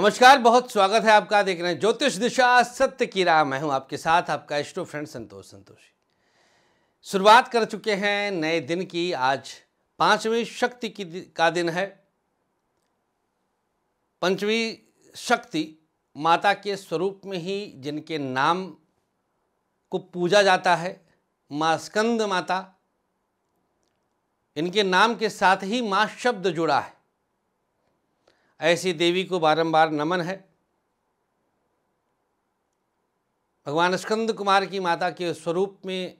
नमस्कार बहुत स्वागत है आपका देख रहे हैं ज्योतिष दिशा सत्य की राह मैं हूं आपके साथ आपका इष्टो फ्रेंड संतोष संतोषी शुरुआत कर चुके हैं नए दिन की आज पांचवी शक्ति की का दिन है पंचवी शक्ति माता के स्वरूप में ही जिनके नाम को पूजा जाता है माँ स्कंद माता इनके नाम के साथ ही माँ शब्द जुड़ा है ऐसी देवी को बारंबार नमन है भगवान स्कंद कुमार की माता के स्वरूप में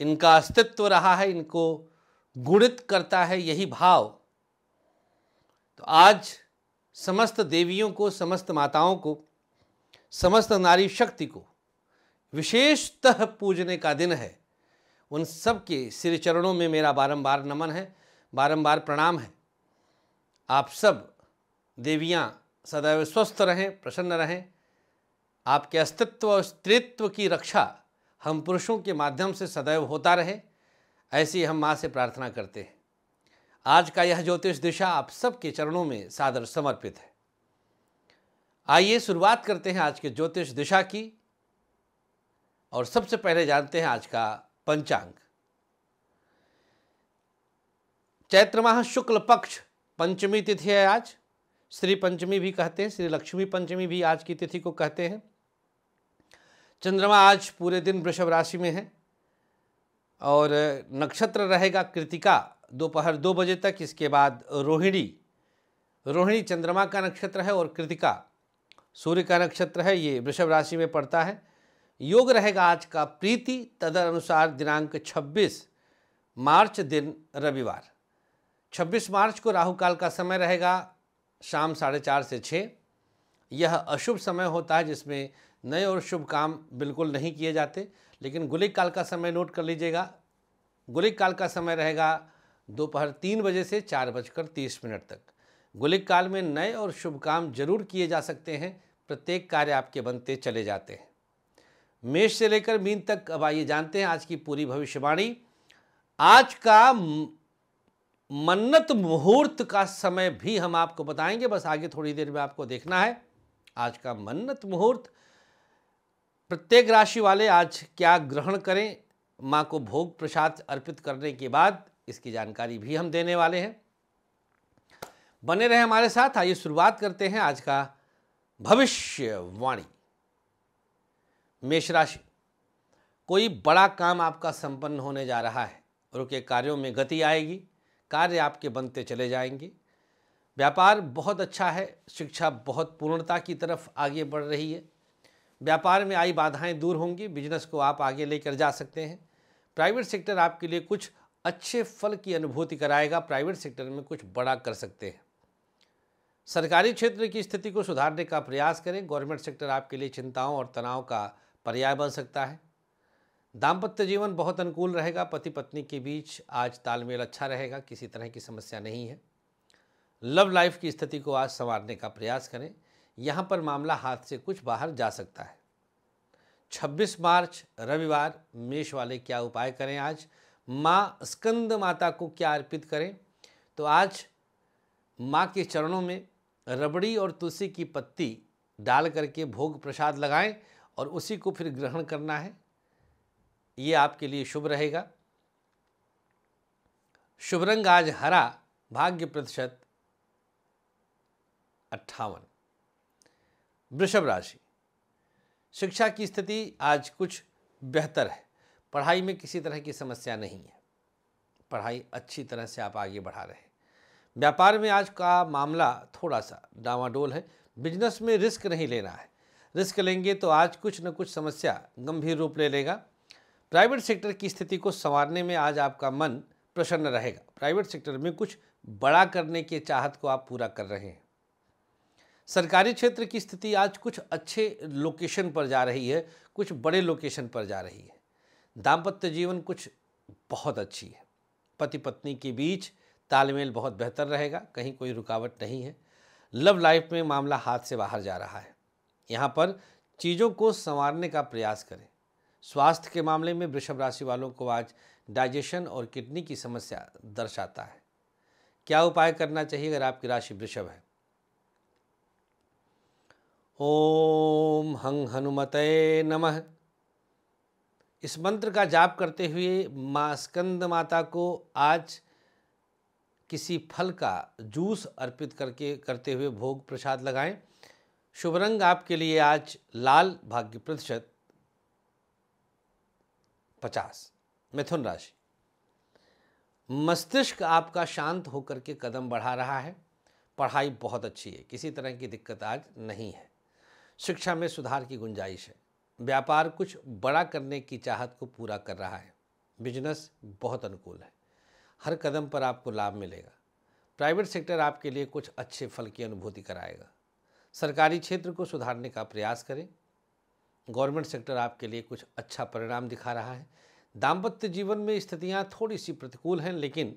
इनका अस्तित्व रहा है इनको गुणित करता है यही भाव तो आज समस्त देवियों को समस्त माताओं को समस्त नारी शक्ति को विशेषतः पूजने का दिन है उन सब के श्री चरणों में मेरा बारंबार नमन है बारंबार प्रणाम है आप सब देवियाँ सदैव स्वस्थ रहें प्रसन्न रहें आपके अस्तित्व और स्त्रीत्व की रक्षा हम पुरुषों के माध्यम से सदैव होता रहे ऐसी हम माँ से प्रार्थना करते हैं आज का यह ज्योतिष दिशा आप सबके चरणों में सादर समर्पित है आइए शुरुआत करते हैं आज के ज्योतिष दिशा की और सबसे पहले जानते हैं आज का पंचांग चैत्र माह शुक्ल पक्ष पंचमी तिथि है आज श्री पंचमी भी कहते हैं श्री लक्ष्मी पंचमी भी आज की तिथि को कहते हैं चंद्रमा आज पूरे दिन वृषभ राशि में है और नक्षत्र रहेगा कृतिका दोपहर दो बजे तक इसके बाद रोहिणी रोहिणी चंद्रमा का नक्षत्र है और कृतिका सूर्य का नक्षत्र है ये वृषभ राशि में पड़ता है योग रहेगा आज का प्रीति तदनुसार दिनांक 26 मार्च दिन रविवार 26 मार्च को राहु काल का समय रहेगा शाम साढ़े चार से छः यह अशुभ समय होता है जिसमें नए और शुभ काम बिल्कुल नहीं किए जाते लेकिन गुलिक काल का समय नोट कर लीजिएगा गुलिक काल का समय रहेगा दोपहर तीन बजे से चार बजकर तीस मिनट तक गुलिक काल में नए और शुभ काम जरूर किए जा सकते हैं प्रत्येक कार्य आपके बनते चले जाते हैं मेष से लेकर मीन तक अब आइए जानते हैं आज की पूरी भविष्यवाणी आज का मन्नत मुहूर्त का समय भी हम आपको बताएंगे बस आगे थोड़ी देर में आपको देखना है आज का मन्नत मुहूर्त प्रत्येक राशि वाले आज क्या ग्रहण करें माँ को भोग प्रसाद अर्पित करने के बाद इसकी जानकारी भी हम देने वाले हैं बने रहे हमारे साथ आइए शुरुआत करते हैं आज का भविष्यवाणी मेष राशि कोई बड़ा काम आपका संपन्न होने जा रहा है और कार्यों में गति आएगी कार्य आपके बनते चले जाएंगे व्यापार बहुत अच्छा है शिक्षा बहुत पूर्णता की तरफ आगे बढ़ रही है व्यापार में आई बाधाएं दूर होंगी बिजनेस को आप आगे लेकर जा सकते हैं प्राइवेट सेक्टर आपके लिए कुछ अच्छे फल की अनुभूति कराएगा प्राइवेट सेक्टर में कुछ बड़ा कर सकते हैं सरकारी क्षेत्र की स्थिति को सुधारने का प्रयास करें गवर्नमेंट सेक्टर आपके लिए चिंताओं और तनाव का पर्याय बन सकता है दाम्पत्य जीवन बहुत अनुकूल रहेगा पति पत्नी के बीच आज तालमेल अच्छा रहेगा किसी तरह की समस्या नहीं है लव लाइफ की स्थिति को आज संवारने का प्रयास करें यहाँ पर मामला हाथ से कुछ बाहर जा सकता है 26 मार्च रविवार मेष वाले क्या उपाय करें आज माँ स्कंद माता को क्या अर्पित करें तो आज माँ के चरणों में रबड़ी और तुलसी की पत्ती डाल करके भोग प्रसाद लगाएं और उसी को फिर ग्रहण करना है ये आपके लिए शुभ रहेगा शुभ रंग आज हरा भाग्य प्रतिशत अट्ठावन वृषभ राशि शिक्षा की स्थिति आज कुछ बेहतर है पढ़ाई में किसी तरह की समस्या नहीं है पढ़ाई अच्छी तरह से आप आगे बढ़ा रहे हैं व्यापार में आज का मामला थोड़ा सा डावाडोल है बिजनेस में रिस्क नहीं लेना है रिस्क लेंगे तो आज कुछ न कुछ समस्या गंभीर रूप ले लेगा प्राइवेट सेक्टर की स्थिति को संवारने में आज आपका मन प्रसन्न रहेगा प्राइवेट सेक्टर में कुछ बड़ा करने की चाहत को आप पूरा कर रहे हैं सरकारी क्षेत्र की स्थिति आज कुछ अच्छे लोकेशन पर जा रही है कुछ बड़े लोकेशन पर जा रही है दाम्पत्य जीवन कुछ बहुत अच्छी है पति पत्नी के बीच तालमेल बहुत बेहतर रहेगा कहीं कोई रुकावट नहीं है लव लाइफ में मामला हाथ से बाहर जा रहा है यहाँ पर चीज़ों को संवारने का प्रयास करें स्वास्थ्य के मामले में वृषभ राशि वालों को आज डाइजेशन और किडनी की समस्या दर्शाता है क्या उपाय करना चाहिए अगर आपकी राशि वृषभ है ओम हंग हनुमते नमः इस मंत्र का जाप करते हुए माँ स्कंद माता को आज किसी फल का जूस अर्पित करके करते हुए भोग प्रसाद लगाएं शुभ रंग आपके लिए आज लाल भाग्य प्रतिशत पचास मिथुन राशि मस्तिष्क आपका शांत होकर के कदम बढ़ा रहा है पढ़ाई बहुत अच्छी है किसी तरह की दिक्कत आज नहीं है शिक्षा में सुधार की गुंजाइश है व्यापार कुछ बड़ा करने की चाहत को पूरा कर रहा है बिजनेस बहुत अनुकूल है हर कदम पर आपको लाभ मिलेगा प्राइवेट सेक्टर आपके लिए कुछ अच्छे फल की अनुभूति कराएगा सरकारी क्षेत्र को सुधारने का प्रयास करें गवर्नमेंट सेक्टर आपके लिए कुछ अच्छा परिणाम दिखा रहा है दाम्पत्य जीवन में स्थितियाँ थोड़ी सी प्रतिकूल हैं लेकिन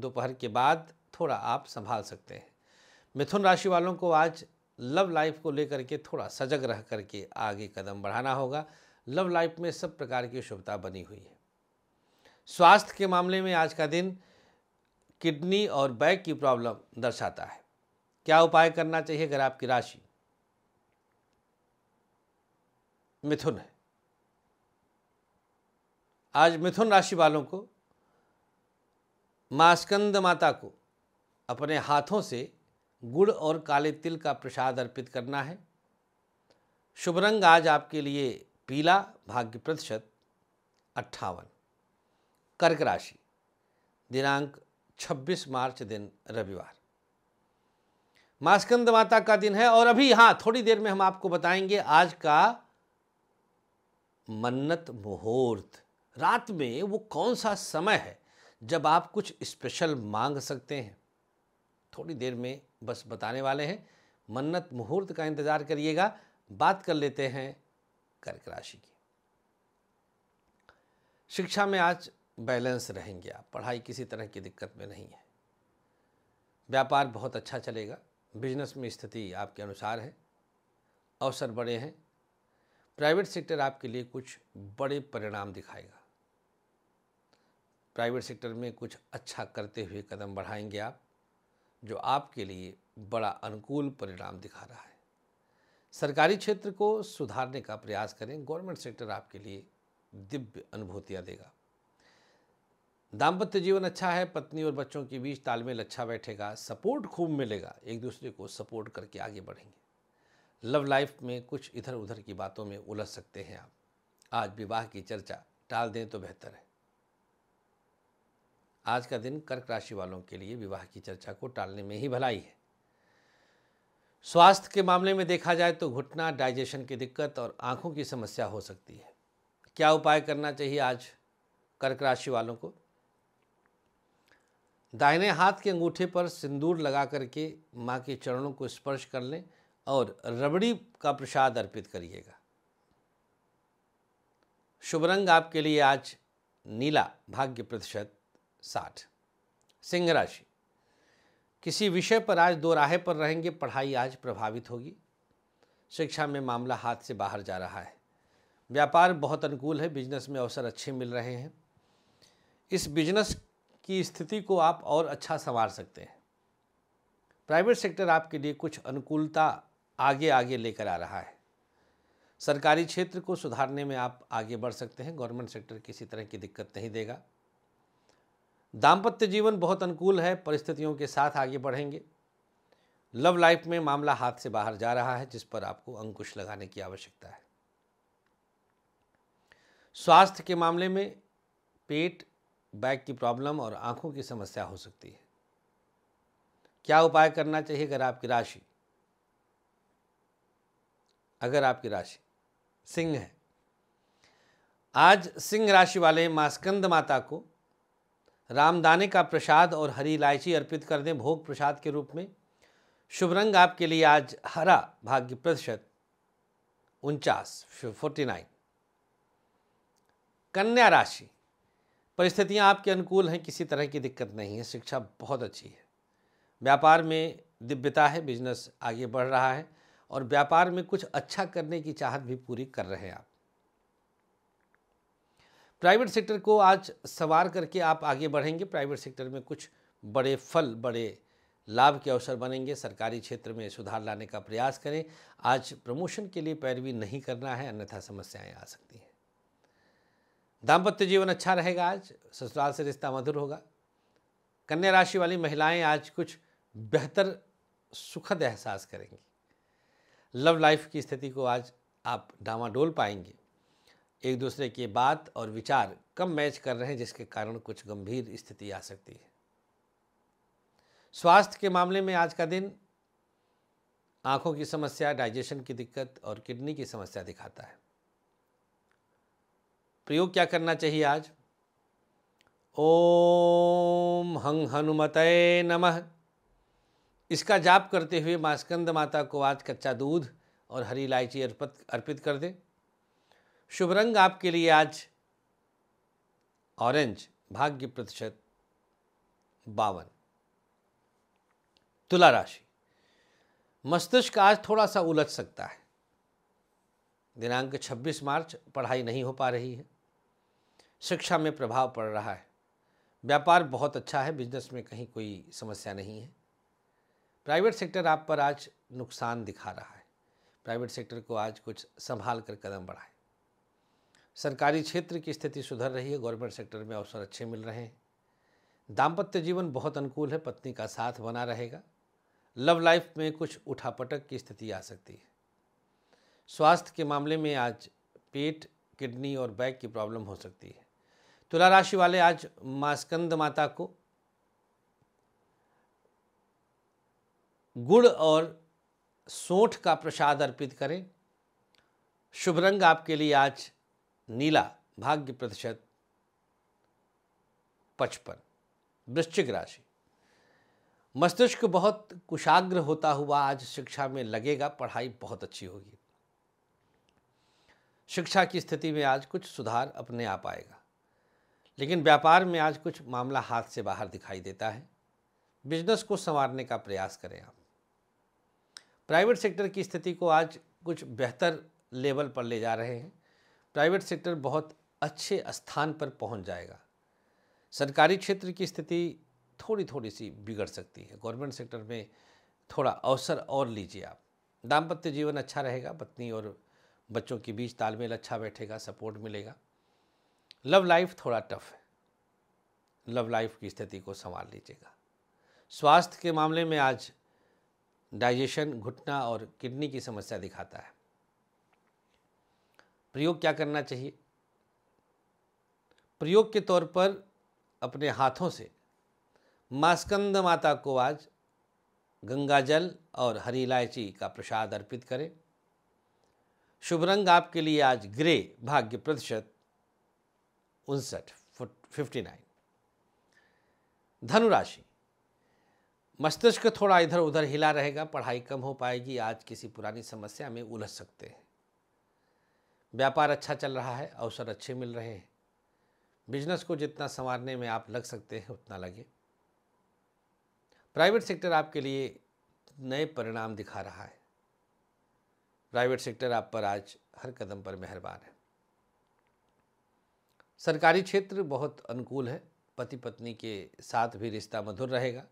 दोपहर के बाद थोड़ा आप संभाल सकते हैं मिथुन राशि वालों को आज लव लाइफ को लेकर के थोड़ा सजग रह करके आगे कदम बढ़ाना होगा लव लाइफ में सब प्रकार की शुभता बनी हुई है स्वास्थ्य के मामले में आज का दिन किडनी और बैक की प्रॉब्लम दर्शाता है क्या उपाय करना चाहिए अगर आपकी राशि मिथुन है आज मिथुन राशि वालों को मास्कंद माता को अपने हाथों से गुड़ और काले तिल का प्रसाद अर्पित करना है शुभ रंग आज आपके लिए पीला भाग्य प्रतिशत अट्ठावन कर्क राशि दिनांक 26 मार्च दिन रविवार मास्कंद माता का दिन है और अभी हाँ थोड़ी देर में हम आपको बताएंगे आज का मन्नत मुहूर्त रात में वो कौन सा समय है जब आप कुछ स्पेशल मांग सकते हैं थोड़ी देर में बस बताने वाले हैं मन्नत मुहूर्त का इंतज़ार करिएगा बात कर लेते हैं कर्क राशि की शिक्षा में आज बैलेंस रहेंगे आप पढ़ाई किसी तरह की दिक्कत में नहीं है व्यापार बहुत अच्छा चलेगा बिजनेस में स्थिति आपके अनुसार है अवसर बड़े हैं प्राइवेट सेक्टर आपके लिए कुछ बड़े परिणाम दिखाएगा प्राइवेट सेक्टर में कुछ अच्छा करते हुए कदम बढ़ाएंगे आप जो आपके लिए बड़ा अनुकूल परिणाम दिखा रहा है सरकारी क्षेत्र को सुधारने का प्रयास करें गवर्नमेंट सेक्टर आपके लिए दिव्य अनुभूतियाँ देगा दाम्पत्य जीवन अच्छा है पत्नी और बच्चों के बीच तालमेल अच्छा बैठेगा सपोर्ट खूब मिलेगा एक दूसरे को सपोर्ट करके आगे बढ़ेंगे लव लाइफ में कुछ इधर उधर की बातों में उलझ सकते हैं आप आज विवाह की चर्चा टाल दें तो बेहतर है आज का दिन कर्क राशि वालों के लिए विवाह की चर्चा को टालने में ही भलाई है स्वास्थ्य के मामले में देखा जाए तो घुटना डाइजेशन की दिक्कत और आंखों की समस्या हो सकती है क्या उपाय करना चाहिए आज कर्क राशि वालों को दाहिने हाथ के अंगूठे पर सिंदूर लगा करके माँ के चरणों को स्पर्श कर लें और रबड़ी का प्रसाद अर्पित करिएगा शुभ रंग आपके लिए आज नीला भाग्य प्रतिशत साठ सिंह राशि किसी विषय पर आज दो राहे पर रहेंगे पढ़ाई आज प्रभावित होगी शिक्षा में मामला हाथ से बाहर जा रहा है व्यापार बहुत अनुकूल है बिजनेस में अवसर अच्छे मिल रहे हैं इस बिजनेस की स्थिति को आप और अच्छा संवार सकते हैं प्राइवेट सेक्टर आपके लिए कुछ अनुकूलता आगे आगे लेकर आ रहा है सरकारी क्षेत्र को सुधारने में आप आगे बढ़ सकते हैं गवर्नमेंट सेक्टर किसी तरह की दिक्कत नहीं देगा दाम्पत्य जीवन बहुत अनुकूल है परिस्थितियों के साथ आगे बढ़ेंगे लव लाइफ में मामला हाथ से बाहर जा रहा है जिस पर आपको अंकुश लगाने की आवश्यकता है स्वास्थ्य के मामले में पेट बैक की प्रॉब्लम और आंखों की समस्या हो सकती है क्या उपाय करना चाहिए अगर आपकी राशि अगर आपकी राशि सिंह है आज सिंह राशि वाले मास्कंद माता को रामदाने का प्रसाद और हरी इलायची अर्पित कर दें भोग प्रसाद के रूप में शुभ रंग आपके लिए आज हरा भाग्य प्रतिशत उनचास फोर्टी नाइन कन्या राशि परिस्थितियां आपके अनुकूल हैं किसी तरह की दिक्कत नहीं है शिक्षा बहुत अच्छी है व्यापार में दिव्यता है बिजनेस आगे बढ़ रहा है और व्यापार में कुछ अच्छा करने की चाहत भी पूरी कर रहे हैं आप प्राइवेट सेक्टर को आज सवार करके आप आगे बढ़ेंगे प्राइवेट सेक्टर में कुछ बड़े फल बड़े लाभ के अवसर बनेंगे सरकारी क्षेत्र में सुधार लाने का प्रयास करें आज प्रमोशन के लिए पैरवी नहीं करना है अन्यथा समस्याएं आ सकती हैं दाम्पत्य जीवन अच्छा रहेगा आज ससुराल से रिश्ता मधुर होगा कन्या राशि वाली महिलाएं आज कुछ बेहतर सुखद एहसास करेंगी लव लाइफ की स्थिति को आज आप डामाडोल पाएंगे एक दूसरे की बात और विचार कम मैच कर रहे हैं जिसके कारण कुछ गंभीर स्थिति आ सकती है स्वास्थ्य के मामले में आज का दिन आंखों की समस्या डाइजेशन की दिक्कत और किडनी की समस्या दिखाता है प्रयोग क्या करना चाहिए आज ओम हंग हनुमत नमः इसका जाप करते हुए माँ स्कंद माता को आज कच्चा दूध और हरी इलायची अर्पित अर्पित कर दें शुभ रंग आपके लिए आज ऑरेंज भाग्य प्रतिशत बावन तुला राशि मस्तिष्क आज थोड़ा सा उलझ सकता है दिनांक 26 मार्च पढ़ाई नहीं हो पा रही है शिक्षा में प्रभाव पड़ रहा है व्यापार बहुत अच्छा है बिजनेस में कहीं कोई समस्या नहीं है प्राइवेट सेक्टर आप पर आज नुकसान दिखा रहा है प्राइवेट सेक्टर को आज कुछ संभाल कर कदम बढ़ाए सरकारी क्षेत्र की स्थिति सुधर रही है गवर्नमेंट सेक्टर में अवसर अच्छे मिल रहे हैं दाम्पत्य जीवन बहुत अनुकूल है पत्नी का साथ बना रहेगा लव लाइफ में कुछ उठापटक की स्थिति आ सकती है स्वास्थ्य के मामले में आज पेट किडनी और बैक की प्रॉब्लम हो सकती है तुला राशि वाले आज मास्कंद माता को गुड़ और सोंठ का प्रसाद अर्पित करें शुभ रंग आपके लिए आज नीला भाग्य प्रतिशत पचपन वृश्चिक राशि मस्तिष्क बहुत कुशाग्र होता हुआ आज शिक्षा में लगेगा पढ़ाई बहुत अच्छी होगी शिक्षा की स्थिति में आज कुछ सुधार अपने आप आएगा लेकिन व्यापार में आज कुछ मामला हाथ से बाहर दिखाई देता है बिजनेस को संवारने का प्रयास करें आप प्राइवेट सेक्टर की स्थिति को आज कुछ बेहतर लेवल पर ले जा रहे हैं प्राइवेट सेक्टर बहुत अच्छे स्थान पर पहुंच जाएगा सरकारी क्षेत्र की स्थिति थोड़ी थोड़ी सी बिगड़ सकती है गवर्नमेंट सेक्टर में थोड़ा अवसर और लीजिए आप दाम्पत्य जीवन अच्छा रहेगा पत्नी और बच्चों के बीच तालमेल अच्छा बैठेगा सपोर्ट मिलेगा लव लाइफ थोड़ा टफ है लव लाइफ की स्थिति को संभाल लीजिएगा स्वास्थ्य के मामले में आज डाइजेशन घुटना और किडनी की समस्या दिखाता है प्रयोग क्या करना चाहिए प्रयोग के तौर पर अपने हाथों से मास्कंद माता को आज गंगा जल और हरी इलायची का प्रसाद अर्पित करें शुभ रंग आपके लिए आज ग्रे भाग्य प्रतिशत उनसठ फिफ्टी नाइन धनुराशि मस्तिष्क थोड़ा इधर उधर हिला रहेगा पढ़ाई कम हो पाएगी आज किसी पुरानी समस्या में उलझ सकते हैं व्यापार अच्छा चल रहा है अवसर अच्छे मिल रहे हैं बिजनेस को जितना संवारने में आप लग सकते हैं उतना लगे प्राइवेट सेक्टर आपके लिए नए परिणाम दिखा रहा है प्राइवेट सेक्टर आप पर आज हर कदम पर मेहरबान है सरकारी क्षेत्र बहुत अनुकूल है पति पत्नी के साथ भी रिश्ता मधुर रहेगा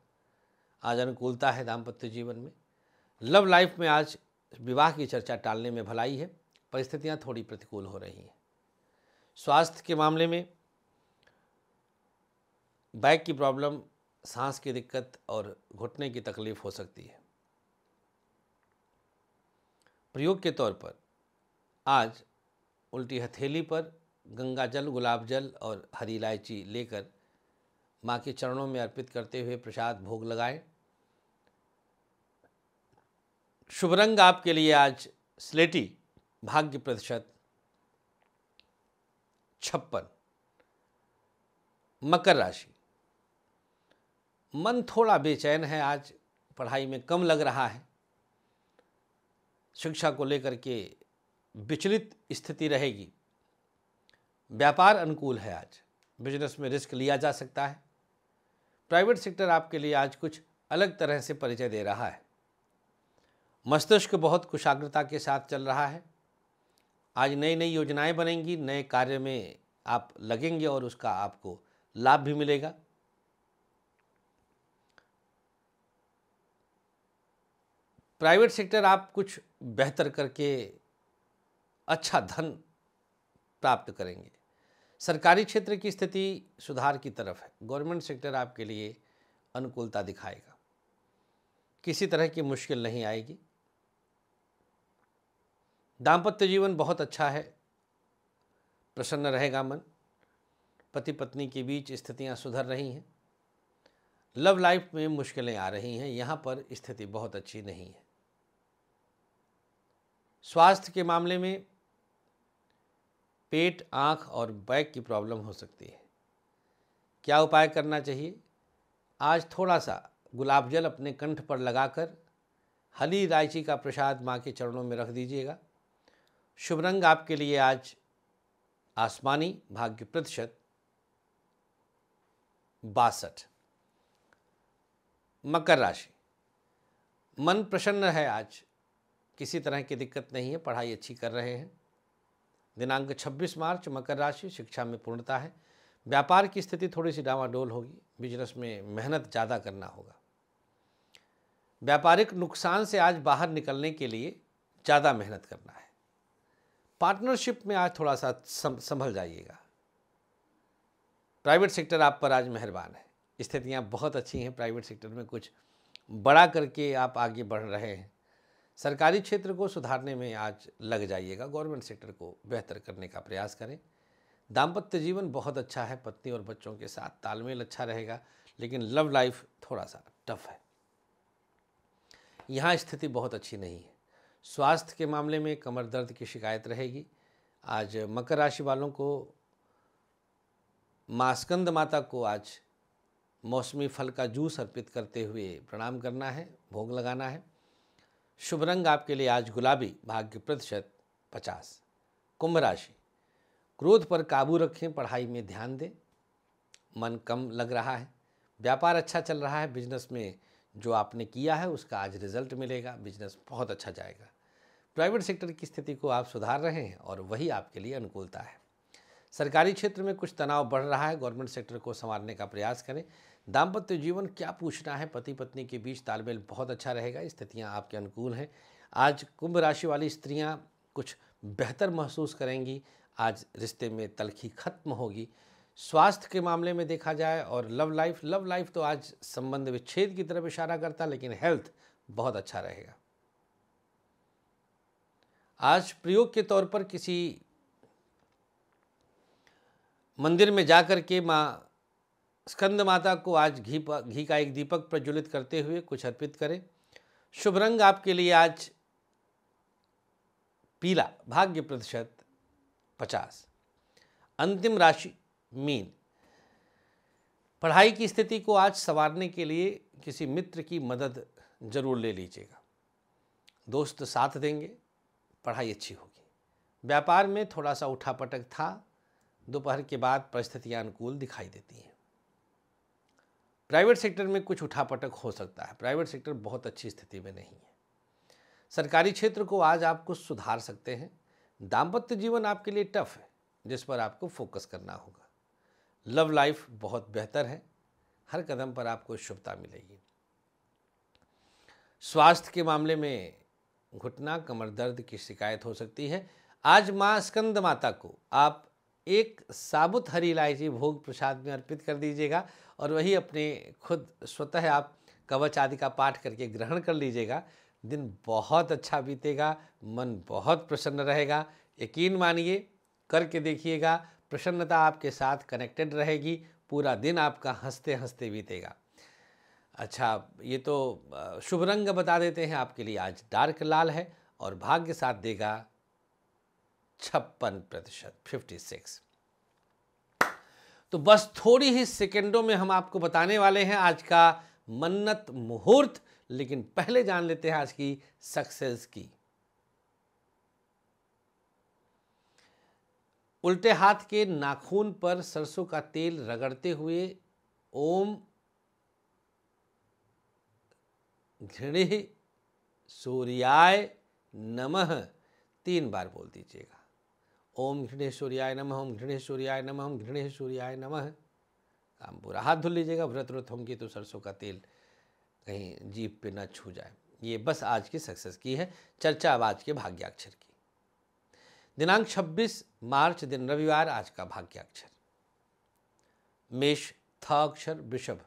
आज अनुकूलता है दाम्पत्य जीवन में लव लाइफ में आज विवाह की चर्चा टालने में भलाई है परिस्थितियाँ थोड़ी प्रतिकूल हो रही हैं स्वास्थ्य के मामले में बैक की प्रॉब्लम सांस की दिक्कत और घुटने की तकलीफ हो सकती है प्रयोग के तौर पर आज उल्टी हथेली पर गंगा जल गुलाब जल और हरी इलायची लेकर माँ के चरणों में अर्पित करते हुए प्रसाद भोग लगाएं शुभ रंग आपके लिए आज स्लेटी भाग्य प्रतिशत छप्पन मकर राशि मन थोड़ा बेचैन है आज पढ़ाई में कम लग रहा है शिक्षा को लेकर के विचलित स्थिति रहेगी व्यापार अनुकूल है आज बिजनेस में रिस्क लिया जा सकता है प्राइवेट सेक्टर आपके लिए आज कुछ अलग तरह से परिचय दे रहा है मस्तिष्क बहुत कुशाग्रता के साथ चल रहा है आज नई नई योजनाएं बनेंगी नए कार्य में आप लगेंगे और उसका आपको लाभ भी मिलेगा प्राइवेट सेक्टर आप कुछ बेहतर करके अच्छा धन प्राप्त करेंगे सरकारी क्षेत्र की स्थिति सुधार की तरफ है गवर्नमेंट सेक्टर आपके लिए अनुकूलता दिखाएगा किसी तरह की मुश्किल नहीं आएगी दाम्पत्य जीवन बहुत अच्छा है प्रसन्न रहेगा मन पति पत्नी के बीच स्थितियां सुधर रही हैं लव लाइफ में मुश्किलें आ रही हैं यहाँ पर स्थिति बहुत अच्छी नहीं है स्वास्थ्य के मामले में पेट आँख और बैक की प्रॉब्लम हो सकती है क्या उपाय करना चाहिए आज थोड़ा सा गुलाब जल अपने कंठ पर लगाकर हली इलायची का प्रसाद माँ के चरणों में रख दीजिएगा शुभ रंग आपके लिए आज आसमानी भाग्य प्रतिशत बासठ मकर राशि मन प्रसन्न है आज किसी तरह की दिक्कत नहीं है पढ़ाई अच्छी कर रहे हैं दिनांक 26 मार्च मकर राशि शिक्षा में पूर्णता है व्यापार की स्थिति थोड़ी सी डावाडोल होगी बिजनेस में मेहनत ज़्यादा करना होगा व्यापारिक नुकसान से आज बाहर निकलने के लिए ज़्यादा मेहनत करना है पार्टनरशिप में आज थोड़ा सा संभल जाइएगा प्राइवेट सेक्टर आप पर आज मेहरबान है स्थितियाँ बहुत अच्छी हैं प्राइवेट सेक्टर में कुछ बड़ा करके आप आगे बढ़ रहे हैं सरकारी क्षेत्र को सुधारने में आज लग जाइएगा गवर्नमेंट सेक्टर को बेहतर करने का प्रयास करें दाम्पत्य जीवन बहुत अच्छा है पत्नी और बच्चों के साथ तालमेल अच्छा रहेगा लेकिन लव लाइफ थोड़ा सा टफ है यहाँ स्थिति बहुत अच्छी नहीं है स्वास्थ्य के मामले में कमर दर्द की शिकायत रहेगी आज मकर राशि वालों को मास्कंद माता को आज मौसमी फल का जूस अर्पित करते हुए प्रणाम करना है भोग लगाना है शुभ रंग आपके लिए आज गुलाबी भाग्य प्रतिशत पचास कुंभ राशि क्रोध पर काबू रखें पढ़ाई में ध्यान दें मन कम लग रहा है व्यापार अच्छा चल रहा है बिजनेस में जो आपने किया है उसका आज रिजल्ट मिलेगा बिजनेस बहुत अच्छा जाएगा प्राइवेट सेक्टर की स्थिति को आप सुधार रहे हैं और वही आपके लिए अनुकूलता है सरकारी क्षेत्र में कुछ तनाव बढ़ रहा है गवर्नमेंट सेक्टर को संवारने का प्रयास करें दाम्पत्य जीवन क्या पूछना है पति पत्नी के बीच तालमेल बहुत अच्छा रहेगा स्थितियाँ आपके अनुकूल हैं आज कुंभ राशि वाली स्त्रियाँ कुछ बेहतर महसूस करेंगी आज रिश्ते में तलखी खत्म होगी स्वास्थ्य के मामले में देखा जाए और लव लाइफ लव लाइफ तो आज संबंध विच्छेद की तरफ इशारा करता लेकिन हेल्थ बहुत अच्छा रहेगा आज प्रयोग के तौर पर किसी मंदिर में जाकर के माँ स्कंद माता को आज घी घी का एक दीपक प्रज्वलित करते हुए कुछ अर्पित करें शुभ रंग आपके लिए आज पीला भाग्य प्रतिशत पचास अंतिम राशि मीन पढ़ाई की स्थिति को आज संवारने के लिए किसी मित्र की मदद जरूर ले लीजिएगा दोस्त साथ देंगे पढ़ाई अच्छी होगी व्यापार में थोड़ा सा उठापटक था दोपहर के बाद परिस्थितियां अनुकूल दिखाई देती हैं प्राइवेट सेक्टर में कुछ उठापटक हो सकता है प्राइवेट सेक्टर बहुत अच्छी स्थिति में नहीं है सरकारी क्षेत्र को आज आप कुछ सुधार सकते हैं दाम्पत्य जीवन आपके लिए टफ है जिस पर आपको फोकस करना होगा लव लाइफ बहुत बेहतर है हर कदम पर आपको शुभता मिलेगी स्वास्थ्य के मामले में घुटना कमर दर्द की शिकायत हो सकती है आज माँ स्कंद माता को आप एक साबुत हरी इलायची भोग प्रसाद में अर्पित कर दीजिएगा और वही अपने खुद स्वतः आप कवच आदि का पाठ करके ग्रहण कर लीजिएगा दिन बहुत अच्छा बीतेगा मन बहुत प्रसन्न रहेगा यकीन मानिए करके देखिएगा प्रसन्नता आपके साथ कनेक्टेड रहेगी पूरा दिन आपका हंसते हंसते बीतेगा अच्छा ये तो शुभ रंग बता देते हैं आपके लिए आज डार्क लाल है और भाग्य साथ देगा छप्पन प्रतिशत फिफ्टी सिक्स तो बस थोड़ी ही सेकेंडों में हम आपको बताने वाले हैं आज का मन्नत मुहूर्त लेकिन पहले जान लेते हैं आज की सक्सेस की उल्टे हाथ के नाखून पर सरसों का तेल रगड़ते हुए ओम घृण सूर्याय नमः तीन बार बोल दीजिएगा ओम घृणे सूर्याय नमः ओम घृणे सूर्याय नमः ओम घृणे सूर्याय नमः आप बुरा हाथ धुल लीजिएगा व्रत व्रत होंगे तो सरसों का तेल कहीं जीप पे ना छू जाए ये बस आज की सक्सेस की है चर्चा अब आज के भाग्याक्षर की दिनांक 26 मार्च दिन रविवार आज का भाग्य अक्षर मेष थ अक्षर वृषभ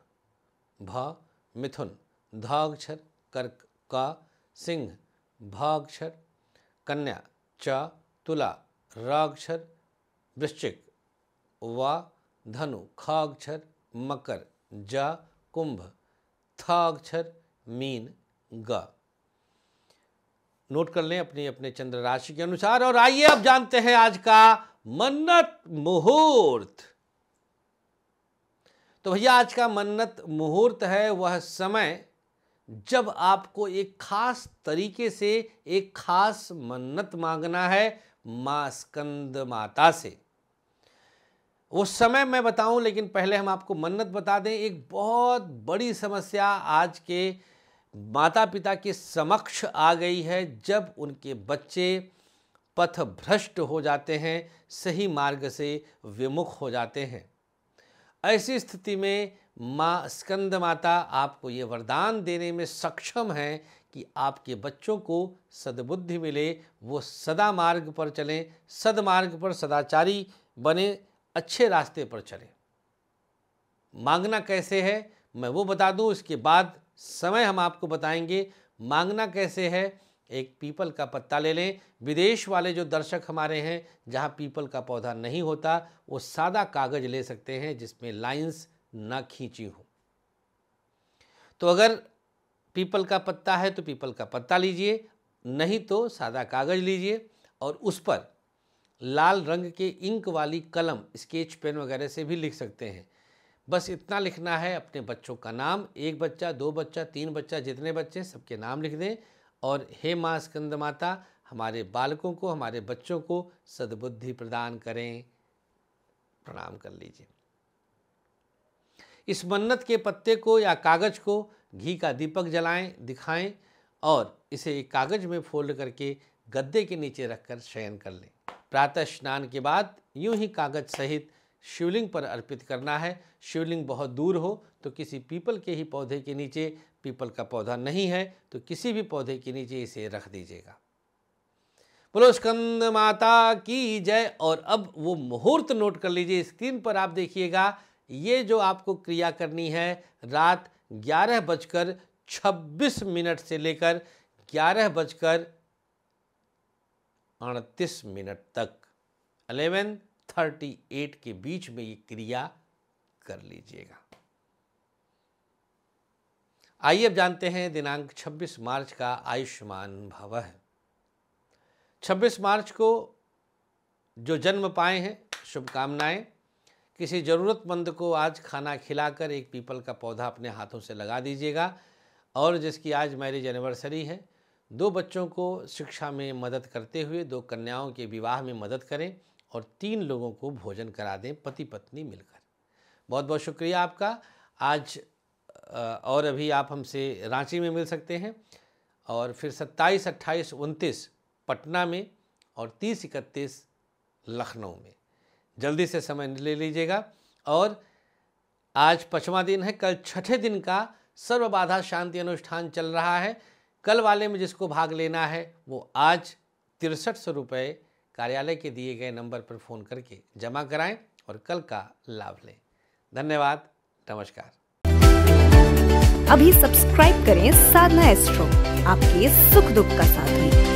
भ मिथुन ध अक्षर कर्क क सिंह भ अक्षर कन्या च तुला र अक्षर वृश्चिक व धनु ख अक्षर मकर ज कुंभ थ अक्षर मीन ग नोट कर लें अपनी अपने चंद्र राशि के अनुसार और आइए अब जानते हैं आज का मन्नत मुहूर्त तो भैया आज का मन्नत मुहूर्त है वह समय जब आपको एक खास तरीके से एक खास मन्नत मांगना है माँ स्कंद माता से वो समय मैं बताऊं लेकिन पहले हम आपको मन्नत बता दें एक बहुत बड़ी समस्या आज के माता पिता के समक्ष आ गई है जब उनके बच्चे पथ भ्रष्ट हो जाते हैं सही मार्ग से विमुख हो जाते हैं ऐसी स्थिति में माँ स्कंद माता आपको ये वरदान देने में सक्षम हैं कि आपके बच्चों को सद्बुद्धि मिले वो सदा मार्ग पर चलें सदमार्ग पर सदाचारी बने अच्छे रास्ते पर चलें मांगना कैसे है मैं वो बता दूं इसके बाद समय हम आपको बताएंगे मांगना कैसे है एक पीपल का पत्ता ले लें विदेश वाले जो दर्शक हमारे हैं जहाँ पीपल का पौधा नहीं होता वो सादा कागज़ ले सकते हैं जिसमें लाइंस ना खींची हो तो अगर पीपल का पत्ता है तो पीपल का पत्ता लीजिए नहीं तो सादा कागज़ लीजिए और उस पर लाल रंग के इंक वाली कलम स्केच पेन वगैरह से भी लिख सकते हैं बस इतना लिखना है अपने बच्चों का नाम एक बच्चा दो बच्चा तीन बच्चा जितने बच्चे सबके नाम लिख दें और हे माँ स्कंद माता हमारे बालकों को हमारे बच्चों को सद्बुद्धि प्रदान करें प्रणाम कर लीजिए इस मन्नत के पत्ते को या कागज़ को घी का दीपक जलाएं दिखाएं और इसे एक कागज़ में फोल्ड करके गद्दे के नीचे रखकर शयन कर लें प्रातः स्नान के बाद यूं ही कागज़ सहित शिवलिंग पर अर्पित करना है शिवलिंग बहुत दूर हो तो किसी पीपल के ही पौधे के नीचे पीपल का पौधा नहीं है तो किसी भी पौधे के नीचे इसे रख दीजिएगा बोलो स्कंद माता की जय और अब वो मुहूर्त नोट कर लीजिए स्क्रीन पर आप देखिएगा ये जो आपको क्रिया करनी है रात ग्यारह बजकर छब्बीस मिनट से लेकर ग्यारह बजकर अड़तीस मिनट तक अलेवेंथ 38 के बीच में ये क्रिया कर लीजिएगा आइए अब जानते हैं दिनांक 26 मार्च का आयुष्मान भव है 26 मार्च को जो जन्म पाए हैं शुभकामनाएं किसी ज़रूरतमंद को आज खाना खिलाकर एक पीपल का पौधा अपने हाथों से लगा दीजिएगा और जिसकी आज मैरिज एनिवर्सरी है दो बच्चों को शिक्षा में मदद करते हुए दो कन्याओं के विवाह में मदद करें और तीन लोगों को भोजन करा दें पति पत्नी मिलकर बहुत बहुत शुक्रिया आपका आज और अभी आप हमसे रांची में मिल सकते हैं और फिर 27, 28, 29 पटना में और 30, 31 लखनऊ में जल्दी से समय ले लीजिएगा और आज पचवा दिन है कल छठे दिन का सर्व बाधा शांति अनुष्ठान चल रहा है कल वाले में जिसको भाग लेना है वो आज तिरसठ सौ रुपये कार्यालय के दिए गए नंबर पर फ़ोन करके जमा कराएं और कल का लाभ लें धन्यवाद नमस्कार अभी सब्सक्राइब करें साधना एस्ट्रो आपके सुख दुख का साथी